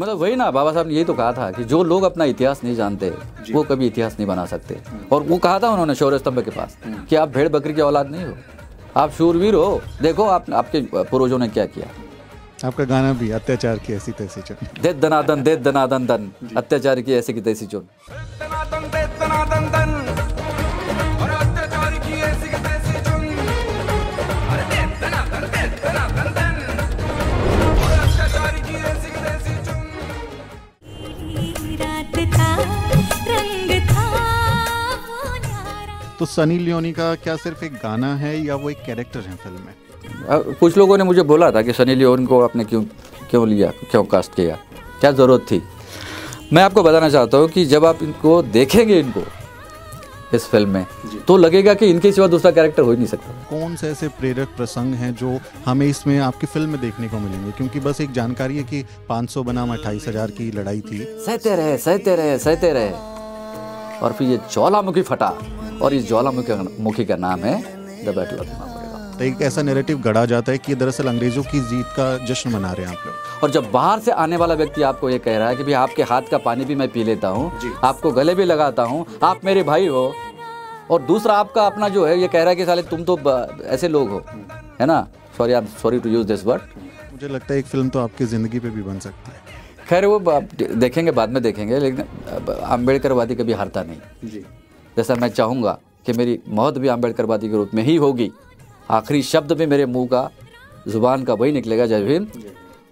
मतलब वही ना बाबा साहब ने यही तो कहा था कि जो लोग अपना इतिहास नहीं जानते वो कभी इतिहास नहीं बना सकते और वो कहा था उन्होंने शौर्य स्तंभ के पास हम्म। कि आप भेड़ बकरी की औलाद नहीं हो आप शूरवीर हो देखो आप आपके पूर्वजों ने क्या किया आपका गाना भी अत्याचार की ऐसी तैसी चुन दे दनादन दे दनादन दन अत्याचार की ऐसी की तैसी चुन तो सनी लियोनी का क्या सिर्फ एक गाना है या वो एक कैरेक्टर है फिल्म में कुछ लोगों ने मुझे बोला था कि सनी लियोन को आपने क्यों क्यों लिया क्यों कास्ट किया क्या ज़रूरत थी मैं आपको बताना चाहता हूँ कि जब आप इनको देखेंगे इनको इस फिल्म में तो लगेगा कि इनके सिवा दूसरा कैरेक्टर हो ही नहीं सकता कौन से ऐसे प्रेरक प्रसंग हैं जो हमें इसमें आपकी फिल्म में देखने को मिलेंगे क्योंकि बस एक जानकारी है कि 500 बनाम अट्ठाईस हजार की लड़ाई थी सहते रहे सहते रहे सहते रहे और फिर ये ज्वालामुखी फटा और इस ज्वालामुखी का नाम है द बैटल ऑफ तो एक ऐसा नेरेटिव गढ़ा जाता है कि दरअसल अंग्रेजों की जीत का जश्न मना रहे हैं आप लोग और जब बाहर से आने वाला व्यक्ति आपको ये कह रहा है कि भाई आपके हाथ का पानी भी मैं पी लेता हूँ आपको गले भी लगाता हूँ आप मेरे भाई हो और दूसरा आपका अपना जो है ये कह रहा है कि साले तुम तो ऐसे लोग हो है ना sorry I am sorry to use this word मुझे लगता है एक फिल्म तो आपकी ज़िंदगी पे भी बन सकती है खैर वो देखेंगे बाद में देखेंगे लेकिन अम्बेडकरवादी कभी हारता नहीं जी जैसा मैं चाहूँगा कि मेरी मौत भी वादी के रूप में ही होगी आखिरी शब्द भी मेरे मुंह का ज़ुबान का वही निकलेगा जय भीम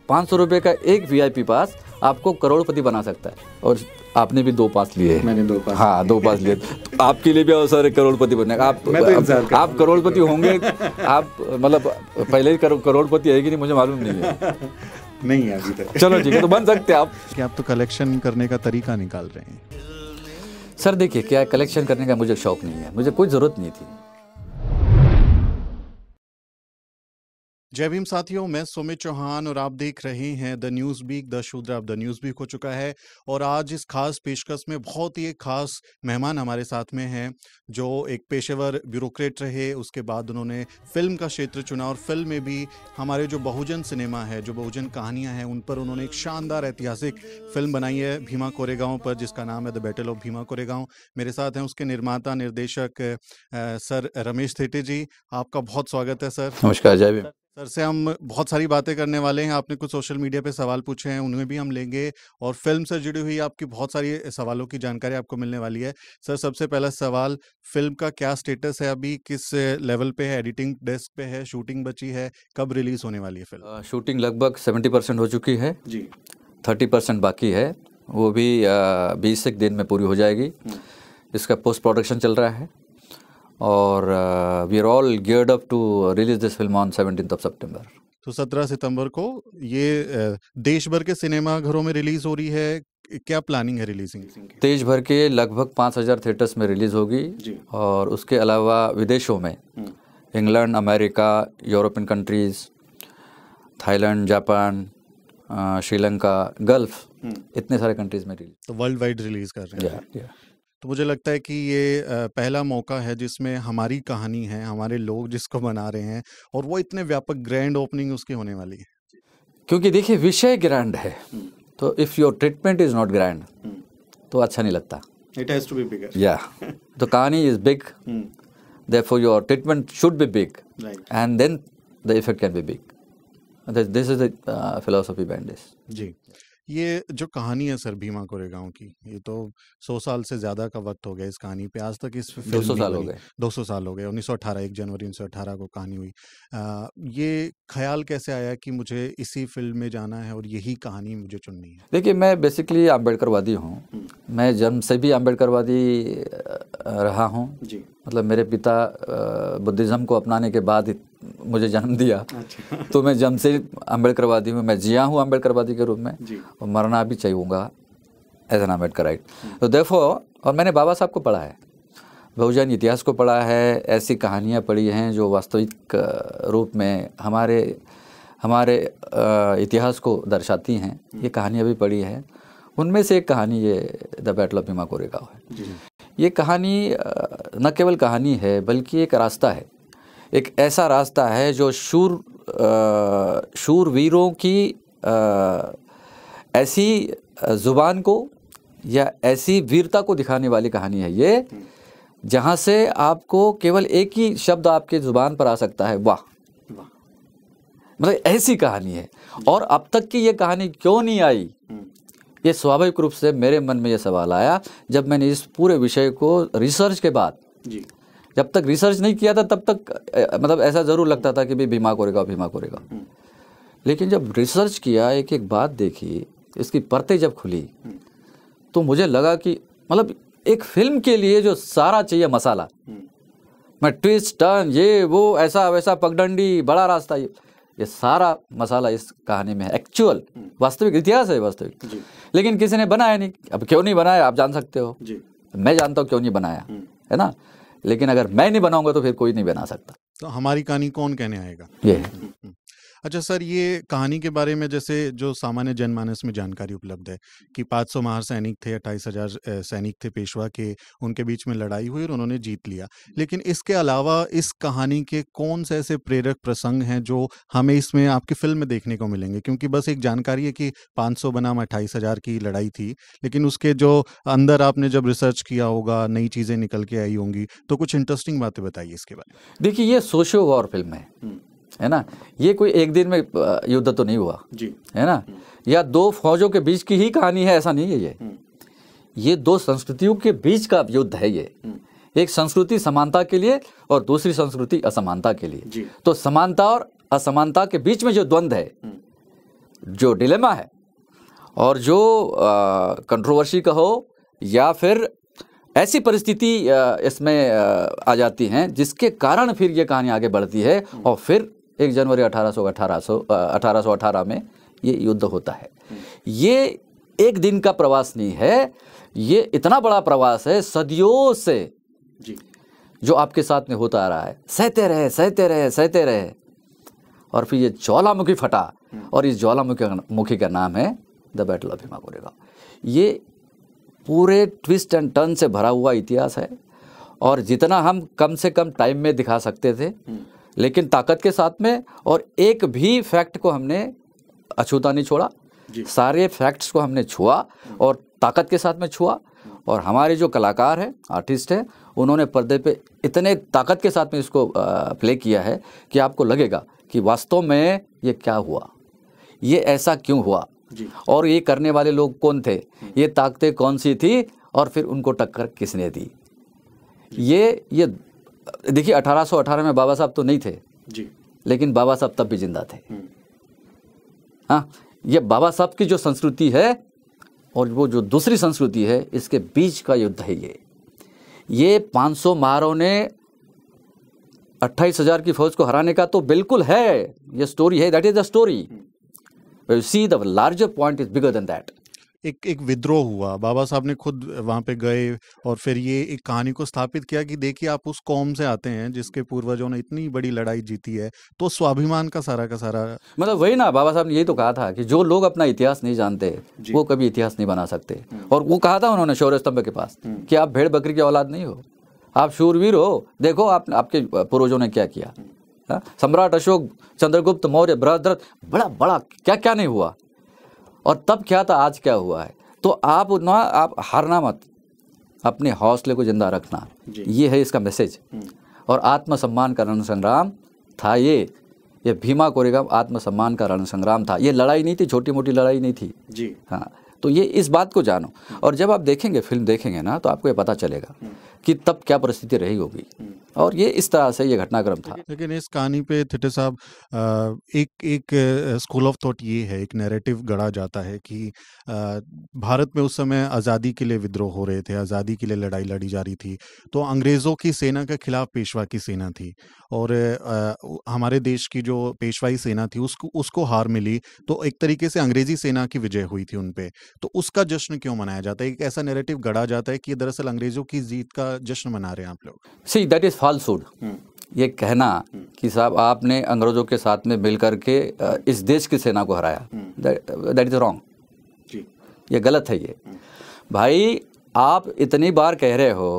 पाँच सौ रुपये का एक वी आई पी पास आपको करोड़पति बना सकता है और आपने भी दो पास लिए मैंने दो पास हाँ दो पास लिए तो आपके लिए भी अवसर है करोड़पति बनने का आप मैं तो आप, आप करोड़पति होंगे आप मतलब पहले ही करो, करोड़पति है कि नहीं मुझे मालूम नहीं है नहीं अभी तक चलो ठीक है तो बन सकते हैं आप कि आप तो कलेक्शन करने का तरीका निकाल रहे हैं सर देखिए क्या कलेक्शन करने का मुझे शौक नहीं है मुझे कोई ज़रूरत नहीं थी जय भीम साथियों मैं सुमित चौहान और आप देख रहे हैं the news beak the Shudra of the news beak हो चुका है और आज इस खास पेशकश में बहुत ही एक खास मेहमान हमारे साथ में हैं जो एक पेशेवर ब्यूरोक्रेट रहे उसके बाद उन्होंने फिल्म का क्षेत्र चुना और फिल्म में भी हमारे जो बहुजन सिनेमा है जो बहुजन कहानियाँ हैं उन पर उन्होंने एक शानदार ऐतिहासिक फिल्म बनाई है भीमा कोरेगांव पर जिसका नाम है the battle of Bhima Koregaon मेरे साथ हैं उसके निर्माता निर्देशक सर रमेश थेटे जी आपका बहुत स्वागत है सर नमस्कार जय भीम सर से हम बहुत सारी बातें करने वाले हैं आपने कुछ सोशल मीडिया पे सवाल पूछे हैं उनमें भी हम लेंगे और फिल्म से जुड़ी हुई आपकी बहुत सारी सवालों की जानकारी आपको मिलने वाली है सर सबसे पहला सवाल फिल्म का क्या स्टेटस है अभी किस लेवल पे है एडिटिंग डेस्क पे है शूटिंग बची है कब रिलीज होने वाली है फिल्म शूटिंग लगभग सेवेंटी परसेंट हो चुकी है जी थर्टी परसेंट बाकी है वो भी बीस एक दिन में पूरी हो जाएगी हम्म। इसका पोस्ट प्रोडक्शन चल रहा है और we are all geared up to release this film on seventeen of September तो सत्रह सितंबर को ये uh, देश भर के सिनेमा घरों में रिलीज हो रही है क्या प्लानिंग है रिलीजिंग देश भर के लगभग पाँच हजार थिएटर्स में रिलीज होगी और उसके अलावा विदेशों में हम्म। England America European countries Thailand Japan uh, Sri Lanka Gulf हम्म। इतने सारे कंट्रीज़ में रिलीज तो वर्ल्ड वाइड रिलीज़ कर रहे हैं तो मुझे लगता है कि ये पहला मौका है जिसमें हमारी कहानी है हमारे लोग जिसको बना रहे हैं और वो इतने व्यापक ग्रैंड ओपनिंग उसकी होने वाली है क्योंकि देखिए विषय ग्रैंड है हम्म। तो if your treatment is not grand तो अच्छा नहीं लगता it has to be bigger या द कहानी इज बिग हम्म। therefore your treatment should be big right. and then the effect can be big this, this is the uh, philosophy जी ये जो कहानी है सर भीमा कोरेगांव की ये तो सौ साल से ज्यादा का वक्त हो गया इस कहानी पे आज तक इस दो सौ साल हो गए दो सौ साल हो गए उन्नीस सौ अठारह एक जनवरी उन्नीस सौ अठारह को कहानी हुई आ, ये ख्याल कैसे आया कि मुझे इसी फील्ड में जाना है और यही कहानी मुझे चुननी है देखिए मैं बेसिकली अम्बेडकरवादी हूँ मैं जन्म से भी अम्बेडकरवादी रहा हूँ जी मतलब मेरे पिता बुद्धिज़्म को अपनाने के बाद ही मुझे जन्म दिया अच्छा। तो मैं जन्म से अम्बेडकरवादी हूँ मैं जिया हूँ अम्बेडकरवादी के रूप में और मरना भी चाहूँगा एज एन अम्बेडकर राइट तो देखो और मैंने बाबा साहब को पढ़ा है बहुजन इतिहास को पढ़ा है ऐसी कहानियाँ पढ़ी हैं जो वास्तविक रूप में हमारे हमारे इतिहास को दर्शाती हैं ये हम्म। कहानियाँ भी पढ़ी हैं उनमें से एक कहानी ये the battle of Bhima Koregaon है ये कहानी न केवल कहानी है बल्कि एक रास्ता है एक ऐसा रास्ता है जो शूर शूरवीरों की ऐसी ज़ुबान को या ऐसी वीरता को दिखाने वाली कहानी है ये जहाँ से आपको केवल एक ही शब्द आपके ज़ुबान पर आ सकता है वाह मतलब ऐसी कहानी है और अब तक की ये कहानी क्यों नहीं आई हम्म। ये स्वाभाविक रूप से मेरे मन में ये सवाल आया जब मैंने इस पूरे विषय को रिसर्च के बाद जी जब तक रिसर्च नहीं किया था तब तक मतलब ऐसा ज़रूर लगता था कि भाई भीमा कोरेगा भीमा कोरेगा हम्म। लेकिन जब रिसर्च किया एक एक बात देखी इसकी परतें जब खुली हम्म। तो मुझे लगा कि मतलब एक फिल्म के लिए जो सारा चाहिए मसाला हम्म। मैं ट्विस्ट टर्न ये वो ऐसा वैसा पगडंडी बड़ा रास्ता ये ये सारा मसाला इस कहानी में है एक्चुअल वास्तविक इतिहास है वास्तविक लेकिन किसी ने बनाया नहीं अब क्यों नहीं बनाया आप जान सकते हो मैं जानता हूँ क्यों नहीं बनाया हम्म। है ना लेकिन अगर मैं नहीं बनाऊंगा तो फिर कोई नहीं बना सकता तो हमारी कहानी कौन कहने आएगा ये अच्छा सर ये कहानी के बारे में जैसे जो सामान्य जनमानस में जानकारी उपलब्ध है कि 500 महार सैनिक थे अट्ठाईस हज़ार सैनिक थे पेशवा के उनके बीच में लड़ाई हुई और उन्होंने जीत लिया लेकिन इसके अलावा इस कहानी के कौन से ऐसे प्रेरक प्रसंग हैं जो हमें इसमें आपकी फिल्म में देखने को मिलेंगे क्योंकि बस एक जानकारी है कि पाँच बनाम अट्ठाईस की लड़ाई थी लेकिन उसके जो अंदर आपने जब रिसर्च किया होगा नई चीज़ें निकल के आई होंगी तो कुछ इंटरेस्टिंग बातें बताइए इसके बारे में देखिए ये सोशो वॉर फिल्म है है ना ये कोई एक दिन में युद्ध तो नहीं हुआ जी है ना या दो फौजों के बीच की ही कहानी है ऐसा नहीं है ये हम्म। ये दो संस्कृतियों के बीच का युद्ध है ये हम्म। एक संस्कृति समानता के लिए और दूसरी संस्कृति असमानता के लिए तो समानता और असमानता के बीच में जो द्वंद्व है हम्म। जो डिलेमा है और जो कंट्रोवर्सी कहो या फिर ऐसी परिस्थिति इसमें आ जाती हैं जिसके कारण फिर ये कहानी आगे बढ़ती है और फिर एक जनवरी अठारह सौ अठारह में ये युद्ध होता है ये एक दिन का प्रवास नहीं है ये इतना बड़ा प्रवास है सदियों से जी जो आपके साथ में होता आ रहा है सहते रहे सहते रहे सहते रहे और फिर ये ज्वालामुखी फटा हम्म। और इस ज्वालामुखी मुखी का नाम है the battle of Bhima Koregaon ये पूरे ट्विस्ट एंड टर्न से भरा हुआ इतिहास है और जितना हम कम से कम टाइम में दिखा सकते थे हम्म। लेकिन ताकत के साथ में और एक भी फैक्ट को हमने अछूता नहीं छोड़ा सारे फैक्ट्स को हमने छुआ और ताकत के साथ में छुआ और हमारे जो कलाकार हैं आर्टिस्ट हैं उन्होंने पर्दे पे इतने ताकत के साथ में इसको प्ले किया है कि आपको लगेगा कि वास्तव में ये क्या हुआ ये ऐसा क्यों हुआ और ये करने वाले लोग कौन थे हम्म। ये ताकतें कौन सी थी और फिर उनको टक्कर किसने दी ये ये देखिए 1818 में बाबा साहब तो नहीं थे जी लेकिन बाबा साहब तब भी जिंदा थे हम्म। हाँ ये बाबा साहब की जो संस्कृति है और वो जो दूसरी संस्कृति है इसके बीच का युद्ध है ये ये 500 महारों ने अट्ठाईस हजार की फौज को हराने का तो बिल्कुल है ये स्टोरी है that is the story see the larger point is bigger than that एक एक विद्रोह हुआ बाबा साहब ने खुद वहाँ पे गए और फिर ये एक कहानी को स्थापित किया कि देखिए आप उस कौम से आते हैं जिसके पूर्वजों ने इतनी बड़ी लड़ाई जीती है तो स्वाभिमान का सारा का सारा मतलब वही ना बाबा साहब ने यही तो कहा था कि जो लोग अपना इतिहास नहीं जानते वो कभी इतिहास नहीं बना सकते हम्म। और वो कहा था उन्होंने शौर्य स्तंभ के पास हम्म। कि आप भेड़ बकरी की औलाद नहीं हो आप शूरवीर हो देखो आप आपके पूर्वजों ने क्या किया हम्म। हाँ, सम्राट अशोक चंद्रगुप्त मौर्य बृहद्रथ बड़ा बड़ा क्या क्या नहीं हुआ और तब क्या था आज क्या हुआ है तो आप ना आप हारना मत अपने हौसले को ज़िंदा रखना ये है इसका मैसेज हम्म। और आत्मसम्मान का रणसंग्राम था ये ये भीमा कोरेगा आत्मसम्मान का रणसंग्राम था ये लड़ाई नहीं थी छोटी मोटी लड़ाई नहीं थी जी हाँ तो ये इस बात को जानो और जब आप देखेंगे फिल्म देखेंगे ना तो आपको ये पता चलेगा कि तब क्या परिस्थिति रही होगी और ये इस तरह से ये घटनाक्रम था लेकिन इस कहानी पे थिटे साहब एक एक स्कूल ऑफ थॉट ये है एक नैरेटिव गढ़ा जाता है कि भारत में उस समय आज़ादी के लिए विद्रोह हो रहे थे आज़ादी के लिए लड़ाई लड़ी जा रही थी तो अंग्रेज़ों की सेना के खिलाफ पेशवा की सेना थी और आ, हमारे देश की जो पेशवाई सेना थी उसको उसको हार मिली तो एक तरीके से अंग्रेजी सेना की विजय हुई थी उनपे तो उसका जश्न क्यों मनाया जाता है एक ऐसा नेरेटिव गढ़ा जाता है कि दरअसल अंग्रेजों की जीत का जश्न मना रहे हैं आप लोग सी दैट इज़ फॉल्सूड ये कहना हम्म। कि साहब आपने अंग्रेजों के साथ में मिल करके इस देश की सेना को हराया दैट इज़ रॉन्ग ये गलत है ये हम्म। भाई आप इतनी बार कह रहे हो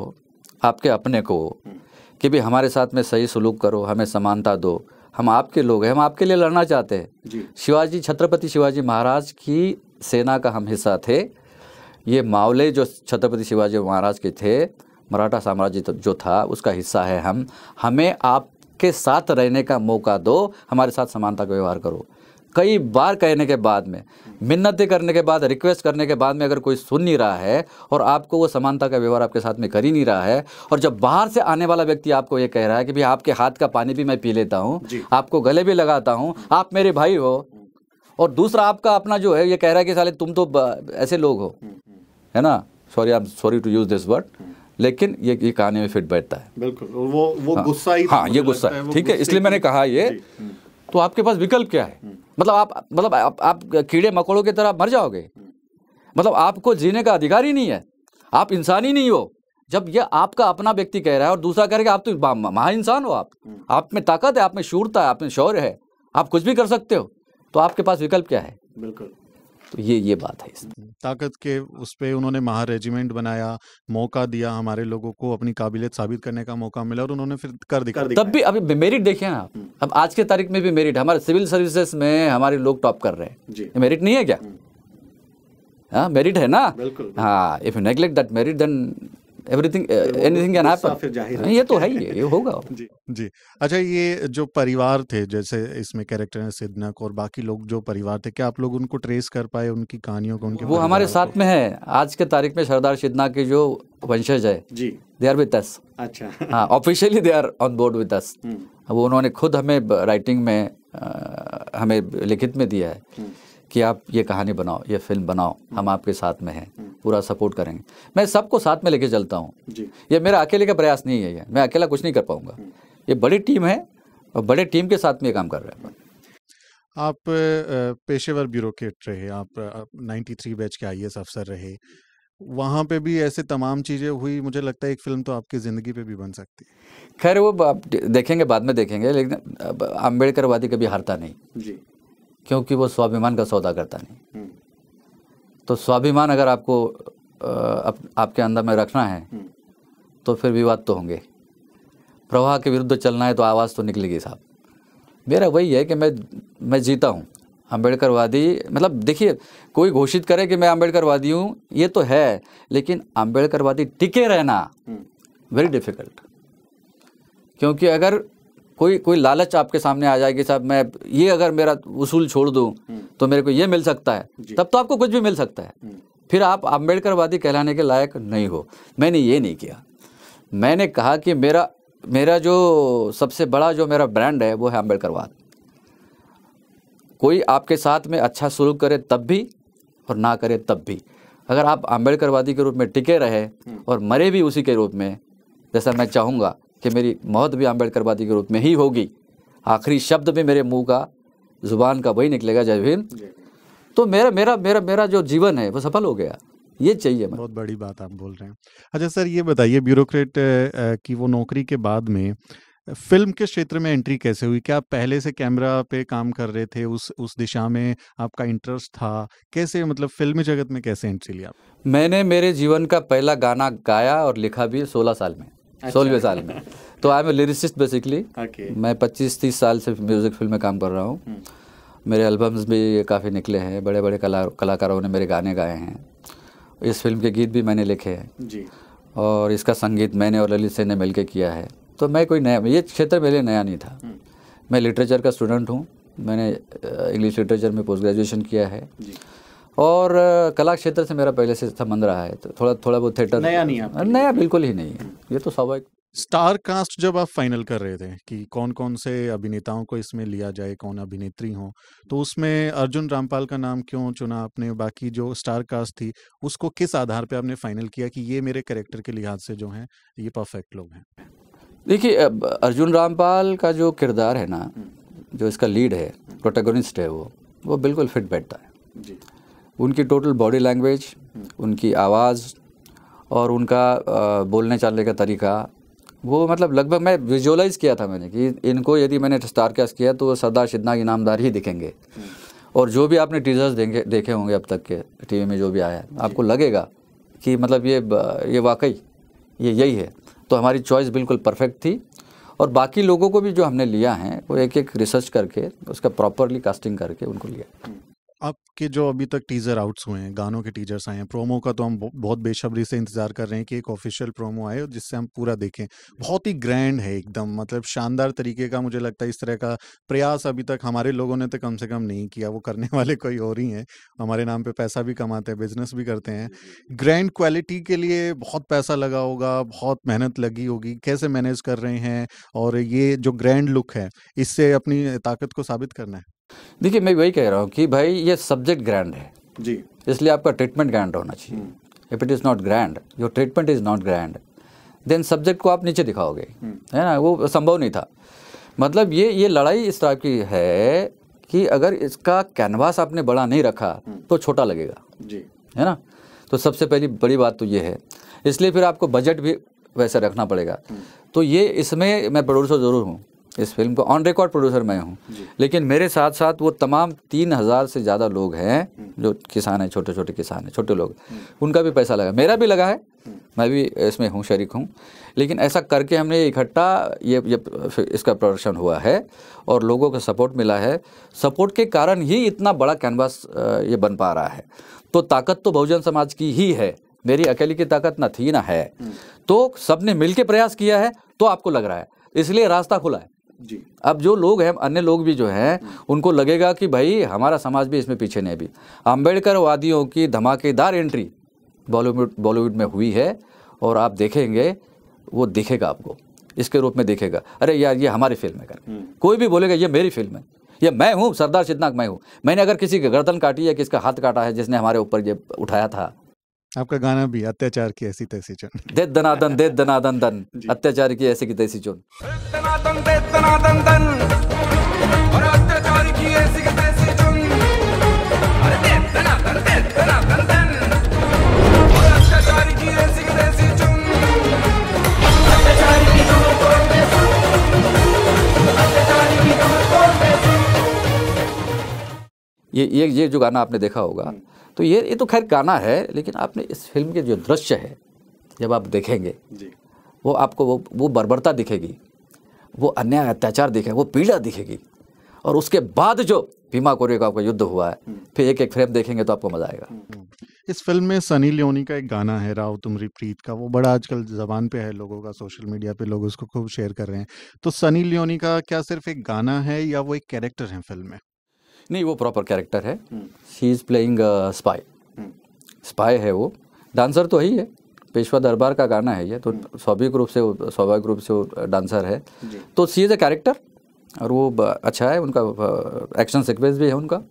आपके अपने को हम्म। कि भी हमारे साथ में सही सलूक करो हमें समानता दो हम आपके लोग हैं हम आपके लिए लड़ना चाहते हैं शिवाजी छत्रपति शिवाजी महाराज की सेना का हम हिस्सा थे ये मावले जो छत्रपति शिवाजी महाराज के थे मराठा साम्राज्य तो जो था उसका हिस्सा है हम हमें आपके साथ रहने का मौका दो हमारे साथ समानता का व्यवहार करो कई बार कहने के बाद में मिन्नतें करने के बाद रिक्वेस्ट करने के बाद में अगर कोई सुन नहीं रहा है और आपको वो समानता का व्यवहार आपके साथ में कर ही नहीं रहा है और जब बाहर से आने वाला व्यक्ति आपको ये कह रहा है कि भाई आपके हाथ का पानी भी मैं पी लेता हूँ आपको गले भी लगाता हूँ आप मेरे भाई हो और दूसरा आपका अपना जो है ये कह रहा है कि साले तुम तो ऐसे लोग हो हम्म, हम्म। है ना sorry I am sorry to use this word लेकिन ये ये कहानी में फिट बैठता है बिल्कुल वो वो हाँ। गुस्सा ही हाँ ये गुस्सा ठीक है इसलिए मैंने कहा ये हम्म। तो आपके पास विकल्प क्या है मतलब आप मतलब आप, आप कीड़े मकोड़ों की तरह मर जाओगे मतलब आपको जीने का अधिकार ही नहीं है आप इंसान ही नहीं हो जब ये आपका अपना व्यक्ति कह रहा है और दूसरा कह रहा है आप तो महा इंसान हो आप आप में ताकत है आप में शूरता है आप में शौर्य है आप कुछ भी कर सकते हो तो आपके पास विकल्प क्या है बिल्कुल तो ये ये बात है इसमें ताकत के उस पर उन्होंने महा रेजिमेंट बनाया मौका दिया हमारे लोगों को अपनी काबिलियत साबित करने का मौका मिला और उन्होंने फिर कर दिया तब भी अभी मेरिट देखे ना अब आज के तारीख में भी मेरिट हमारे सिविल सर्विसेज में हमारे लोग टॉप कर रहे हैं मेरिट नहीं है क्या हाँ, मेरिट है ना बिल्कुल हाँ if you neglect that merit then everything anything can happen ये तो है ये ये होगा जी जी अच्छा ये जो परिवार थे जैसे इसमें कैरेक्टर है सिद्धनक और बाकी लोग जो परिवार थे क्या आप लोग उनको ट्रेस कर पाए उनकी कहानियों को उनके वो हमारे साथ में है आज के तारीख में सरदार सिद्धना के जो वंशज है जी दे आर विद अस अच्छा हाँ officially they are on board with us वो उन्होंने खुद हमें राइटिंग में हमें लिखित में दिया है हम्म। कि आप ये कहानी बनाओ ये फिल्म बनाओ हम आपके साथ में हैं पूरा सपोर्ट करेंगे मैं सबको साथ में लेके चलता हूँ ये मेरा अकेले का प्रयास नहीं है ये मैं अकेला कुछ नहीं कर पाऊँगा ये बड़ी टीम है और बड़े टीम के साथ में ये काम कर रहे हैं आप पेशेवर ब्यूरोक्रेट रहे आप, आप 93 बैच के आईएएस अफसर रहे वहाँ पे भी ऐसे तमाम चीज़ें हुई मुझे लगता है एक फिल्म तो आपकी ज़िंदगी पे भी बन सकती है खैर वो आप देखेंगे बाद में देखेंगे लेकिन अम्बेडकरवादी कभी हारता नहीं जी क्योंकि वो स्वाभिमान का सौदा करता नहीं तो स्वाभिमान अगर आपको आप, आपके अंदर में रखना है तो फिर विवाद तो होंगे प्रवाह के विरुद्ध चलना है तो आवाज़ तो निकलेगी साहब मेरा वही है कि मैं मैं जीता हूँ अम्बेडकरवादी मतलब देखिए कोई घोषित करे कि मैं अम्बेडकरवादी हूँ ये तो है लेकिन अम्बेडकरवादी टिके रहना वेरी हम्म। डिफ़िकल्ट क्योंकि अगर कोई कोई लालच आपके सामने आ जाएगी साहब मैं ये अगर मेरा उसूल छोड़ दूँ हम्म। तो मेरे को ये मिल सकता है तब तो आपको कुछ भी मिल सकता है हम्म। फिर आप अम्बेडकरवादी कहलाने के लायक नहीं हो मैंने ये नहीं किया मैंने कहा कि मेरा मेरा जो सबसे बड़ा जो मेरा ब्रांड है वो है अम्बेडकरवाद कोई आपके साथ में अच्छा सुलूक करे तब भी और ना करे तब भी अगर आप अम्बेडकरवादी के रूप में टिके रहे हम्म। और मरे भी उसी के रूप में जैसा मैं चाहूँगा कि मेरी मौत भी आम्बेडकरवादी के रूप में ही होगी आखिरी शब्द भी मेरे मुंह का ज़ुबान का वही निकलेगा जय भीम तो मेरा मेरा मेरा मेरा जो जीवन है वो सफल हो गया ये चाहिए बहुत बड़ी बात आप बोल रहे हैं अच्छा सर ये बताइए ब्यूरोक्रेट की वो नौकरी के बाद में फिल्म के क्षेत्र में एंट्री कैसे हुई क्या पहले से कैमरा पे काम कर रहे थे उस उस दिशा में आपका इंटरेस्ट था कैसे मतलब फिल्म जगत में कैसे एंट्री लिया मैंने मेरे जीवन का पहला गाना गाया और लिखा भी सोलह साल में अच्छा। सोलहवें साल में तो I am a lyricist basically मैं पच्चीस तीस साल से म्यूज़िक फील्ड में काम कर रहा हूँ हम्म। मेरे एल्बम्स भी काफ़ी निकले हैं बड़े बड़े कला कलाकारों ने मेरे गाने गाए हैं इस फिल्म के गीत भी मैंने लिखे हैं और इसका संगीत मैंने और ललित सेन ने मिल किया है तो मैं कोई नया ये क्षेत्र मेरे लिए नया नहीं था हम्म। मैं लिटरेचर का स्टूडेंट हूँ मैंने इंग्लिश लिटरेचर में पोस्ट ग्रेजुएशन किया है और कला क्षेत्र से मेरा पहले से संबंध रहा है तो थोड़ा थोड़ा बहुत थिएटर नया नहीं है नया बिल्कुल ही नहीं है ये तो स्वाभाविक स्टार कास्ट जब आप फाइनल कर रहे थे कि कौन कौन से अभिनेताओं को इसमें लिया जाए कौन अभिनेत्री हो तो उसमें अर्जुन रामपाल का नाम क्यों चुना आपने बाकी जो स्टार कास्ट थी उसको किस आधार पे आपने फाइनल किया कि ये मेरे करेक्टर के लिहाज से जो हैं ये परफेक्ट लोग हैं देखिए अर्जुन रामपाल का जो किरदार है ना हम्म। जो इसका लीड है प्रोटेगोनिस्ट है वो वो बिल्कुल फिट बैठता है जी उनकी टोटल बॉडी लैंग्वेज उनकी आवाज़ और उनका बोलने चालने का तरीका वो मतलब लगभग मैं विजुअलाइज़ किया था मैंने कि इनको यदि मैंने स्टार स्टारकास्ट किया तो वो सरदार शिदना इनामदार ही दिखेंगे और जो भी आपने टीजर्स देंगे देखे होंगे अब तक के टीवी में जो भी आया है आपको लगेगा कि मतलब ये ये वाकई ये यही है तो हमारी चॉइस बिल्कुल परफेक्ट थी और बाकी लोगों को भी जो हमने लिया है वो एक एक रिसर्च करके उसका प्रॉपरली कास्टिंग करके उनको लिया हम्म। आपके जो अभी तक टीजर आउट्स हुए हैं गानों के टीजर्स आए हैं प्रोमो का तो हम बहुत बेशब्री से इंतजार कर रहे हैं कि एक ऑफिशियल प्रोमो आए जिससे हम पूरा देखें बहुत ही ग्रैंड है एकदम मतलब शानदार तरीके का मुझे लगता है इस तरह का प्रयास अभी तक हमारे लोगों ने तो कम से कम नहीं किया वो करने वाले कोई और ही हैं हमारे नाम पर पैसा भी कमाते हैं बिजनेस भी करते हैं ग्रैंड क्वालिटी के लिए बहुत पैसा लगा होगा बहुत मेहनत लगी होगी कैसे मैनेज कर रहे हैं और ये जो ग्रैंड लुक है इससे अपनी ताकत को साबित करना है देखिए मैं वही कह रहा हूँ कि भाई ये सब्जेक्ट ग्रैंड है जी इसलिए आपका ट्रीटमेंट ग्रैंड होना चाहिए if it is not grand your treatment is not grand then subject को आप नीचे दिखाओगे हम्म। है ना वो संभव नहीं था मतलब ये ये लड़ाई इस टाइप की है कि अगर इसका कैनवास आपने बड़ा नहीं रखा हम्म। तो छोटा लगेगा जी है ना तो सबसे पहली बड़ी बात तो ये है इसलिए फिर आपको बजट भी वैसे रखना पड़ेगा हम्म। तो ये इसमें मैं प्रोड्यूसर ज़रूर हूँ इस फिल्म को ऑन रिकॉर्ड प्रोड्यूसर मैं हूँ लेकिन मेरे साथ साथ वो तमाम तीन हज़ार से ज़्यादा लोग हैं हम्म। जो किसान हैं छोटे छोटे किसान हैं छोटे लोग हम्म। उनका भी पैसा लगा मेरा भी लगा है हम्म। मैं भी इसमें हूँ शरीक हूँ लेकिन ऐसा करके हमने इकट्ठा ये, ये इसका प्रोडक्शन हुआ है और लोगों का सपोर्ट मिला है सपोर्ट के कारण ही इतना बड़ा कैनवास ये बन पा रहा है तो ताकत तो बहुजन समाज की ही है मेरी अकेली की ताकत ना थी ना है तो सबने मिल प्रयास किया है तो आपको लग रहा है इसलिए रास्ता खुला है जी अब जो लोग हैं अन्य लोग भी जो हैं उनको लगेगा कि भाई हमारा समाज भी इसमें पीछे नहीं अभी अम्बेडकर वादियों की धमाकेदार एंट्री बॉलीवुड बॉलीवुड में हुई है और आप देखेंगे वो दिखेगा आपको इसके रूप में दिखेगा अरे यार ये हमारी फिल्म है कर हम्म। कोई भी बोलेगा ये मेरी फिल्म है ये मैं हूँ सरदार सिद्धनाक मैं हूँ मैंने अगर किसी की गर्दन काटी या किसका हाथ काटा है जिसने हमारे ऊपर ये उठाया था आपका गाना भी अत्याचार की ऐसी तैसी चुन दे दनादन दे दनादन दन अत्याचार की ऐसी की तैसी चुन दनादन दे दनादन दन और अत्याचार की ऐसी की तैसी चुन अरे दे दनादन दे दनादन दन और अत्याचार की ऐसी की तैसी चुन अत्याचार की तो अत्याचार की तो ये ये ये जो गाना आपने देखा होगा हम्म। तो ये ये तो खैर गाना है लेकिन आपने इस फिल्म के जो दृश्य है जब आप देखेंगे जी वो आपको वो वो बर्बरता दिखेगी वो अन्याय अत्याचार दिखेगा वो पीड़ा दिखेगी और उसके बाद जो भीमा कोरे का आपका युद्ध हुआ है हम्म। फिर एक एक फ्रेम देखेंगे तो आपको मजा आएगा हम्म। इस फिल्म में सनी लियोनी का एक गाना है राव तुमरी प्रीत का वो बड़ा आजकल जबान पे है लोगों का सोशल मीडिया पे लोग उसको खूब शेयर कर रहे हैं तो सनी लियोनी का क्या सिर्फ एक गाना है या वो एक कैरेक्टर है फिल्म में नहीं वो प्रॉपर कैरेक्टर है she is playing spy spy है वो डांसर तो ही है पेशवा दरबार का गाना है ये तो स्वाभाविक रूप से स्वाभाविक रूप से वो डांसर uh, है तो सी इज़ अ कैरेक्टर और वो uh, अच्छा है उनका एक्शन uh, सिक्वेंस भी है उनका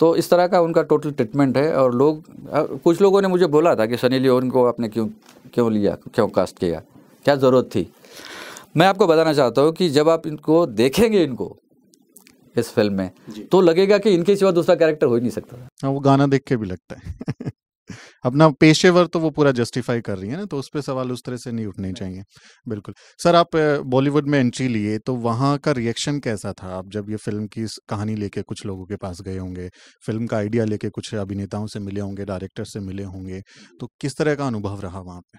तो इस तरह का उनका टोटल ट्रीटमेंट है और लोग कुछ लोगों ने मुझे बोला था कि सनी लियोन को आपने क्यों क्यों लिया क्यों कास्ट किया क्या ज़रूरत थी मैं आपको बताना चाहता हूँ कि जब आप इनको देखेंगे इनको इस फिल्म में तो लगेगा कि इनके सिवा दूसरा कैरेक्टर हो ही नहीं सकता हाँ वो गाना देख के भी लगता है अपना पेशेवर तो वो पूरा जस्टिफाई कर रही है ना तो उस पर सवाल उस तरह से नहीं उठने चाहिए बिल्कुल सर आप बॉलीवुड में एंट्री लिए तो वहाँ का रिएक्शन कैसा था आप जब ये फिल्म की कहानी लेके कुछ लोगों के पास गए होंगे फिल्म का आइडिया लेके कुछ अभिनेताओं से मिले होंगे डायरेक्टर से मिले होंगे तो किस तरह का अनुभव रहा वहाँ पे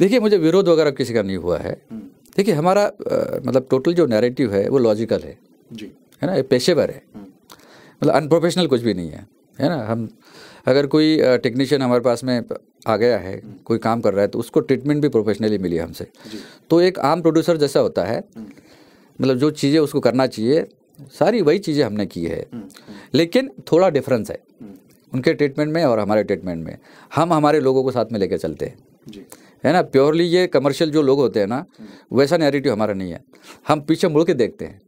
देखिए मुझे विरोध वगैरह किसी का नहीं हुआ है हम्म। देखिए हमारा मतलब टोटल जो नैरेटिव है वो लॉजिकल है जी है ना ये पेशेवर है हम्म। मतलब अनप्रोफेशनल कुछ भी नहीं है है ना हम अगर कोई टेक्नीशियन हमारे पास में आ गया है हम्म। कोई काम कर रहा है तो उसको ट्रीटमेंट भी प्रोफेशनली मिली हमसे तो एक आम प्रोड्यूसर जैसा होता है हम्म। मतलब जो चीज़ें उसको करना चाहिए सारी वही चीज़ें हमने की है लेकिन थोड़ा डिफरेंस है उनके ट्रीटमेंट में और हमारे ट्रीटमेंट में हम हमारे लोगों को साथ में लेके चलते हैं है ना प्योरली ये कमर्शियल जो लोग होते हैं ना वैसा नैरिटिव हमारा नहीं है हम पीछे मुड़ के देखते हैं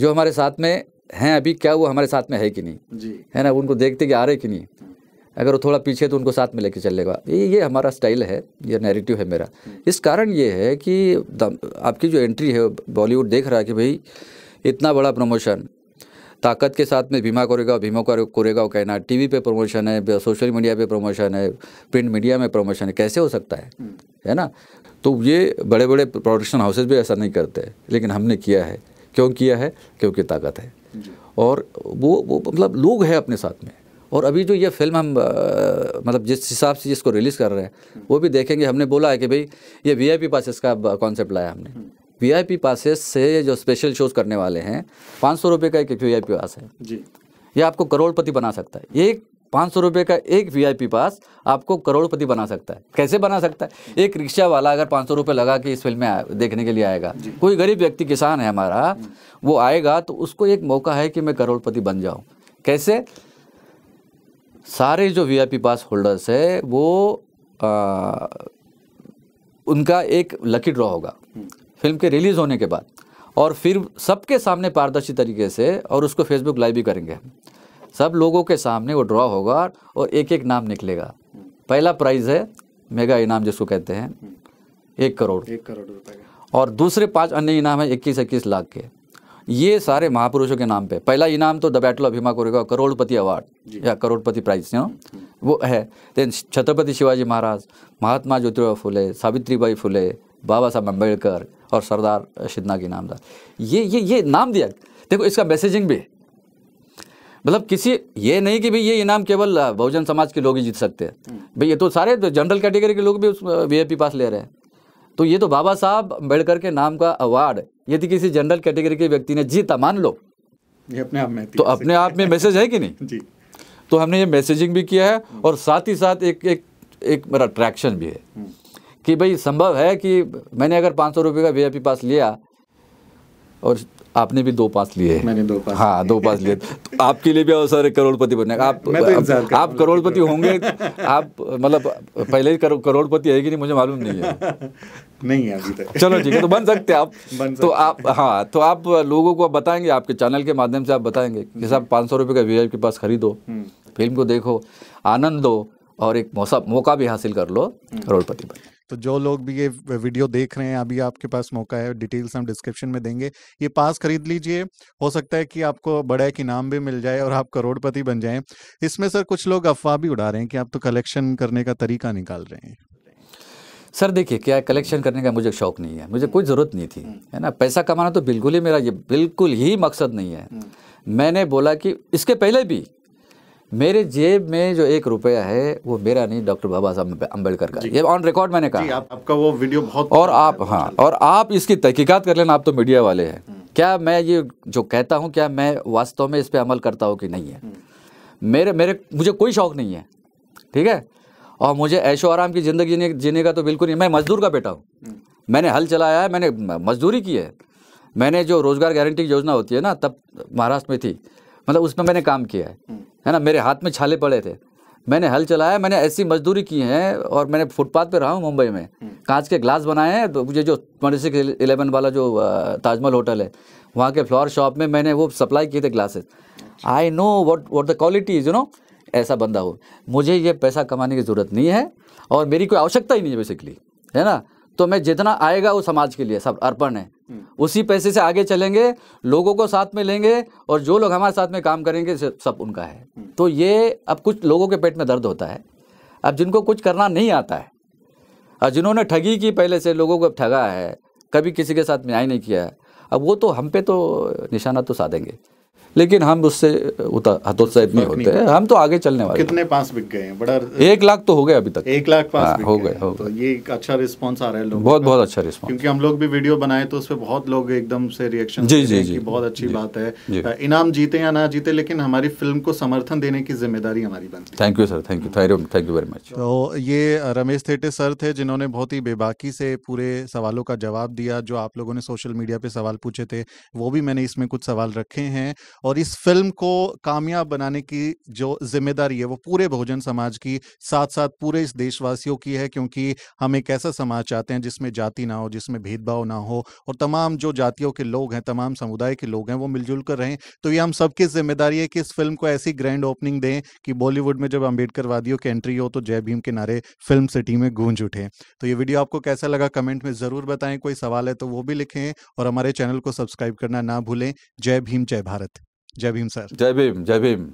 जो हमारे साथ में हैं अभी क्या वो हमारे साथ में है कि नहीं जी है ना उनको देखते कि आ रहे कि नहीं अगर वो थोड़ा पीछे तो उनको साथ में लेके चलेगा ये ये हमारा स्टाइल है ये नैरेटिव है मेरा इस कारण ये है कि आपकी जो एंट्री है बॉलीवुड देख रहा है कि भाई इतना बड़ा प्रमोशन ताकत के साथ में भीमा कोरेगा भीमा कोरेगा कहना वी पर प्रमोशन है सोशल मीडिया पे प्रमोशन है प्रिंट मीडिया में प्रमोशन है कैसे हो सकता है हम्म। है ना तो ये बड़े बड़े प्रोडक्शन हाउसेज भी ऐसा नहीं करते लेकिन हमने किया है क्यों किया है क्योंकि ताकत है और वो वो मतलब लोग हैं अपने साथ में और अभी जो ये फिल्म हम आ, मतलब जिस हिसाब से जिसको रिलीज़ कर रहे हैं हम्म। वो भी देखेंगे हमने बोला है कि भाई ये वीआईपी पासेस का कॉन्सेप्ट लाया हमने वीआईपी हम्म। पासेस से जो स्पेशल शोज़ करने वाले हैं पाँच सौ रुपये का एक वी आई पास है जी ये आपको करोड़पति बना सकता है ये एक पाँच सौ रुपये का एक वीआईपी पास आपको करोड़पति बना सकता है कैसे बना सकता है एक रिक्शा वाला अगर पाँच सौ रुपये लगा के इस फिल्म में देखने के लिए आएगा कोई गरीब व्यक्ति किसान है हमारा वो आएगा तो उसको एक मौका है कि मैं करोड़पति बन जाऊँ कैसे सारे जो वीआईपी पास होल्डर्स है वो आ, उनका एक लकी ड्रॉ होगा हम्म। फिल्म के रिलीज़ होने के बाद और फिर सबके सामने पारदर्शी तरीके से और उसको फेसबुक लाइव भी करेंगे सब लोगों के सामने वो ड्रॉ होगा और एक एक नाम निकलेगा पहला प्राइज है मेगा इनाम जिसको कहते हैं एक करोड़ एक करोड़ रुपए और दूसरे पांच अन्य इनाम है इक्कीस इक्कीस लाख के ये सारे महापुरुषों के नाम पे पहला इनाम तो द बैटल ऑफ हिमा कोरेगा करोड़पति अवार्ड या crorepati prize hmm, no hmm. वो है देन छत्रपति शिवाजी महाराज महात्मा ज्योतिराव फुले सावित्रीबाई फुले बाबा साहब अम्बेडकर और सरदार शिदना के नामदार ये ये ये नाम दिया देखो इसका मैसेजिंग भी है मतलब किसी ये नहीं कि भाई ये इनाम केवल बहुजन समाज के लोग ही जीत सकते हैं हम्म। भाई ये तो सारे जनरल कैटेगरी के लोग भी उस वी पास ले रहे हैं तो ये तो बाबा साहब अम्बेडकर के नाम का अवार्ड यदि तो किसी जनरल कैटेगरी के व्यक्ति ने जीता मान लो ये अपने आप में तो अपने आप में मैसेज है कि नहीं जी तो हमने ये मैसेजिंग भी किया है हम्म। और साथ ही साथ एक एक एक मेरा अट्रैक्शन भी है हम्म। कि भाई संभव है कि मैंने अगर पाँच सौ रुपये का वी पास लिया और आपने भी दो पास लिए मैंने दो पास हाँ दो पास लिए तो आपके लिए भी अवसर है करोड़पति बनने का आप तो आप करोड़पति होंगे आप मतलब पहले करो, करोड़पति है कि नहीं मुझे मालूम नहीं है नहीं है अभी तक चलो ठीक है तो बन सकते आप बन तो सकते। तो आप हाँ तो आप लोगों को बताएंगे आपके चैनल के माध्यम से आप बताएंगे कि साहब पाँच सौ रुपये का वी के पास खरीदो हम्म। फिल्म को देखो आनंद दो और एक मौका भी हासिल कर लो हम्म। करोड़पति बने तो जो लोग भी ये वीडियो देख रहे हैं अभी आपके पास मौका है डिटेल्स हम डिस्क्रिप्शन में देंगे ये पास खरीद लीजिए हो सकता है कि आपको बड़ा एक इनाम भी मिल जाए और आप करोड़पति बन जाए इसमें सर कुछ लोग अफवाह भी उड़ा रहे हैं कि आप तो कलेक्शन करने का तरीका निकाल रहे हैं सर देखिए क्या कलेक्शन करने का मुझे शौक नहीं है मुझे हम्म। कोई ज़रूरत नहीं थी हम्म। है ना पैसा कमाना तो बिल्कुल ही मेरा ये बिल्कुल ही मकसद नहीं है हम्म। मैंने बोला कि इसके पहले भी मेरे जेब में जो एक रुपया है वो मेरा नहीं डॉक्टर बाबा साहब अम्बेडकर का ये ऑन रिकॉर्ड मैंने कहा आप, आपका वो वीडियो बहुत और आप अच्छा हाँ और आप इसकी तहकीक़त कर लेना आप तो मीडिया वाले हैं हम्म। क्या मैं ये जो कहता हूँ क्या मैं वास्तव में इस पर अमल करता हूँ कि नहीं है हम्म। मेरे मेरे मुझे कोई शौक नहीं है ठीक है और मुझे ऐशो आराम की ज़िंदगी जीने जीने का तो बिल्कुल नहीं मैं मज़दूर का बेटा हूँ हम्म। मैंने हल चलाया है मैंने मजदूरी की है मैंने जो रोज़गार गारंटी योजना होती है ना तब महाराष्ट्र में थी मतलब उसमें मैंने काम किया है है ना मेरे हाथ में छाले पड़े थे मैंने हल चलाया मैंने ऐसी मजदूरी की है और मैंने फुटपाथ पे रहा हूँ मुंबई में हम्म। कांच के ग्लास बनाए हैं तो मुझे जो ट्वेंटी सिक्स इलेवन वाला जो ताजमहल होटल है वहाँ के फ्लावर शॉप में मैंने वो सप्लाई किए थे glasses I know what what the quality is you know ऐसा बंदा हो मुझे ये पैसा कमाने की ज़रूरत नहीं है और मेरी कोई आवश्यकता ही नहीं है बेसिकली है ना तो मैं जितना आएगा वो समाज के लिए सब अर्पण है हम्म। उसी पैसे से आगे चलेंगे लोगों को साथ में लेंगे और जो लोग हमारे साथ में काम करेंगे सब उनका है हम्म। तो ये अब कुछ लोगों के पेट में दर्द होता है अब जिनको कुछ करना नहीं आता है और जिन्होंने ठगी की पहले से लोगों को ठगा है कभी किसी के साथ न्याय नहीं किया है अब वो तो हम पे तो निशाना तो साधेंगे लेकिन हम उससे हतोत्साहित नहीं होते हैं हम तो आगे चलने वाले कितने पास बिक गए हैं बड़ा एक लाख तो हो गए अभी तक एक लाख पास आ, हाँ, हो गए तो ये एक अच्छा रिस्पांस आ रहा है लोग बहुत बहुत अच्छा रिस्पांस क्योंकि हम लोग भी वीडियो बनाए तो उसपे बहुत लोग एकदम से रिएक्शन जी जी जी बहुत अच्छी बात है इनाम जीते या ना जीते लेकिन हमारी फिल्म को समर्थन देने की जिम्मेदारी हमारी बनती thank you sir thank you thank you thank you very much तो ये रमेश थेटे सर थे जिन्होंने बहुत ही बेबाकी से पूरे सवालों का जवाब दिया जो आप लोगों ने सोशल मीडिया पे सवाल पूछे थे वो भी मैंने इसमें कुछ सवाल रखे हैं और इस फिल्म को कामयाब बनाने की जो जिम्मेदारी है वो पूरे बहुजन समाज की साथ साथ पूरे इस देशवासियों की है क्योंकि हम एक ऐसा समाज चाहते हैं जिसमें जाति ना हो जिसमें भेदभाव ना हो और तमाम जो जातियों के लोग हैं तमाम समुदाय के लोग हैं वो मिलजुल कर रहें तो ये हम सबकी जिम्मेदारी है कि इस फिल्म को ऐसी ग्रैंड ओपनिंग दें कि बॉलीवुड में जब अम्बेडकरवादियों की एंट्री हो तो जय भीम के नारे फिल्म सिटी में गूंज उठे तो ये वीडियो आपको कैसा लगा कमेंट में ज़रूर बताएं कोई सवाल है तो वो भी लिखें और हमारे चैनल को सब्सक्राइब करना ना भूलें जय भीम जय भारत जय भीम सर जय भीम जय भीम